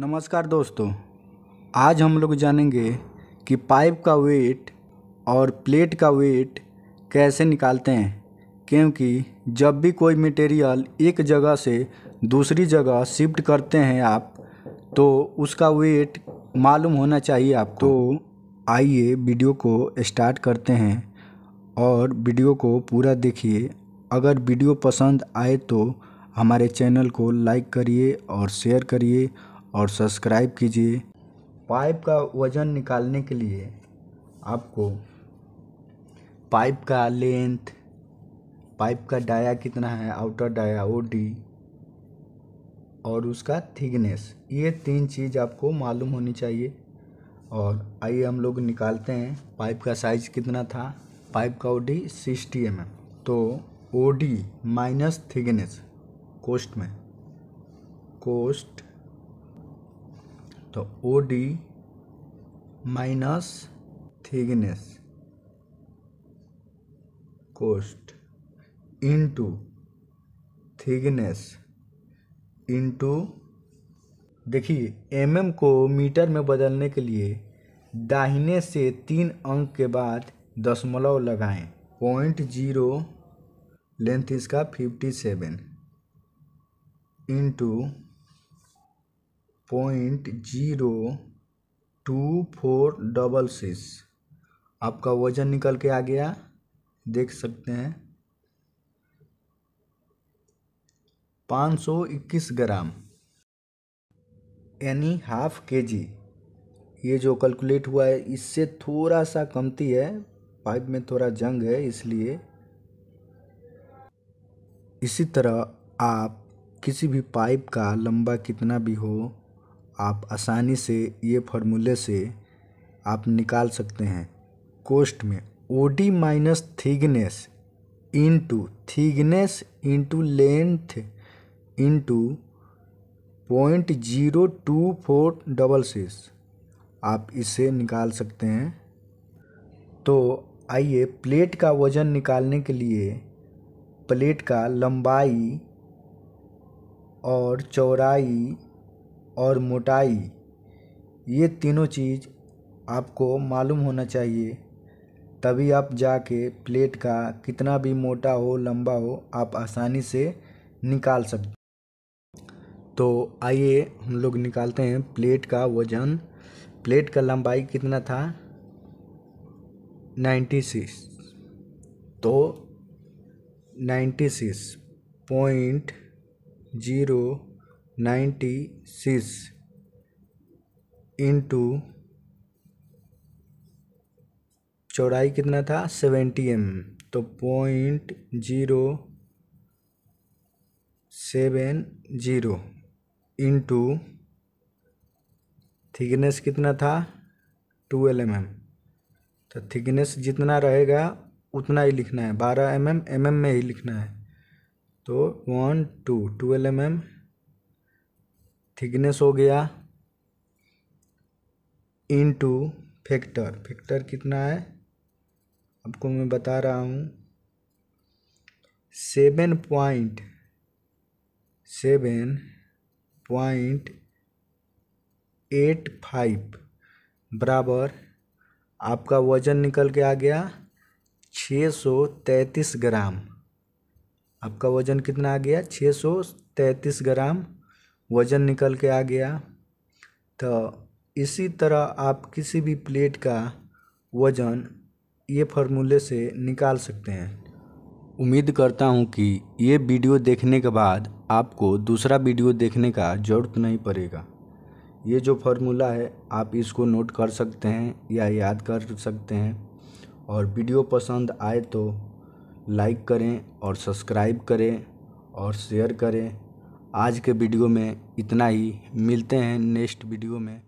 नमस्कार दोस्तों आज हम लोग जानेंगे कि पाइप का वेट और प्लेट का वेट कैसे निकालते हैं क्योंकि जब भी कोई मटेरियल एक जगह से दूसरी जगह शिफ्ट करते हैं आप तो उसका वेट मालूम होना चाहिए आप तो आइए वीडियो को स्टार्ट करते हैं और वीडियो को पूरा देखिए अगर वीडियो पसंद आए तो हमारे चैनल को लाइक करिए और शेयर करिए और सब्सक्राइब कीजिए पाइप का वज़न निकालने के लिए आपको पाइप का लेंथ पाइप का डाया कितना है आउटर डाया ओ डी और उसका थिकनेस ये तीन चीज़ आपको मालूम होनी चाहिए और आइए हम लोग निकालते हैं पाइप का साइज़ कितना था पाइप का O D sixty m m तो ओ डी माइनस थिकनेस कोस्ट में कोस्ट तो ओ डी माइनस थिकनेस कोस्ट इनटू थिकनेस इनटू देखिए एमएम को मीटर में बदलने के लिए दाहिने से तीन अंक के बाद दशमलव लगाएं पॉइंट जीरो लेंथ इसका fifty seven into point zero two four double six आपका वज़न निकल के आ गया देख सकते हैं पाँच सौ इक्कीस ग्राम यानी हाफ के जी ये जो कैलकुलेट हुआ है इससे थोड़ा सा कमती है पाइप में थोड़ा जंग है इसलिए इसी तरह आप किसी भी पाइप का लंबा कितना भी हो आप आसानी से ये फॉर्मूले से आप निकाल सकते हैं कोष्ट में O D minus thickness into thickness into length into point zero two four double six आप इसे निकाल सकते हैं तो आइए प्लेट का वज़न निकालने के लिए प्लेट का लंबाई और चौड़ाई और मोटाई ये तीनों चीज़ आपको मालूम होना चाहिए तभी आप जाके प्लेट का कितना भी मोटा हो लंबा हो आप आसानी से निकाल सकते तो आइए हम लोग निकालते हैं प्लेट का वजन प्लेट का लंबाई कितना था नाइन्टी सिक्स तो ninety six point zero ninety six into चौड़ाई कितना था सेवेंटी एम तो point zero seven zero into thickness कितना था एल एम एम तो थिकनेस जितना रहेगा उतना ही लिखना है बारह एम एम एम एम में ही लिखना है तो one two l m m thickness हो गया इनटू फैक्टर फैक्टर कितना है आपको मैं बता रहा हूँ seven point seven point eight five बराबर आपका वज़न निकल के आ गया छः सौ तैंतीस ग्राम आपका वज़न कितना आ गया छः सौ तैंतीस ग्राम वज़न निकल के आ गया तो इसी तरह आप किसी भी प्लेट का वज़न ये फॉर्मूले से निकाल सकते हैं उम्मीद करता हूँ कि ये वीडियो देखने के बाद आपको दूसरा वीडियो देखने का ज़रूरत नहीं पड़ेगा ये जो फॉर्मूला है आप इसको नोट कर सकते हैं या याद कर सकते हैं और वीडियो पसंद आए तो लाइक करें और सब्सक्राइब करें और शेयर करें आज के वीडियो में इतना ही मिलते हैं नेक्स्ट वीडियो में